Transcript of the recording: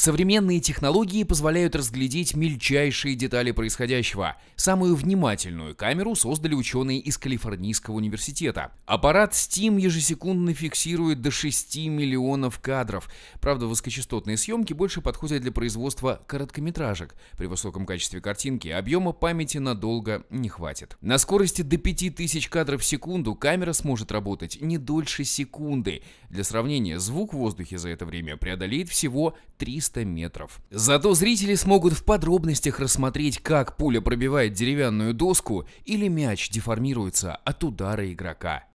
Современные технологии позволяют разглядеть мельчайшие детали происходящего. Самую внимательную камеру создали ученые из Калифорнийского университета. Аппарат Steam ежесекундно фиксирует до 6 миллионов кадров. Правда, высокочастотные съемки больше подходят для производства короткометражек. При высоком качестве картинки объема памяти надолго не хватит. На скорости до 5000 кадров в секунду камера сможет работать не дольше секунды. Для сравнения, звук в воздухе за это время преодолеет всего 300 300 метров. Зато зрители смогут в подробностях рассмотреть, как пуля пробивает деревянную доску или мяч деформируется от удара игрока.